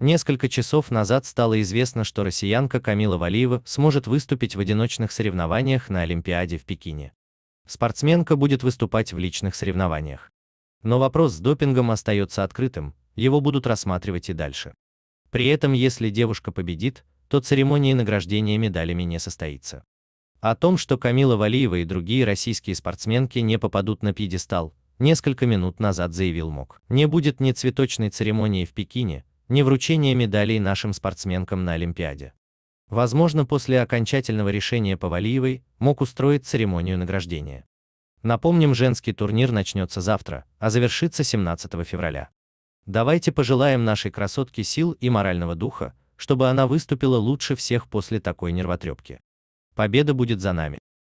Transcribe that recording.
Несколько часов назад стало известно, что россиянка Камила Валиева сможет выступить в одиночных соревнованиях на Олимпиаде в Пекине. Спортсменка будет выступать в личных соревнованиях. Но вопрос с допингом остается открытым, его будут рассматривать и дальше. При этом, если девушка победит, то церемония награждения медалями не состоится. О том, что Камила Валиева и другие российские спортсменки не попадут на пьедестал, несколько минут назад заявил МОК. Не будет ни цветочной церемонии в Пекине, не вручение медалей нашим спортсменкам на Олимпиаде. Возможно, после окончательного решения Павалиевой мог устроить церемонию награждения. Напомним, женский турнир начнется завтра, а завершится 17 февраля. Давайте пожелаем нашей красотке сил и морального духа, чтобы она выступила лучше всех после такой нервотрепки. Победа будет за нами.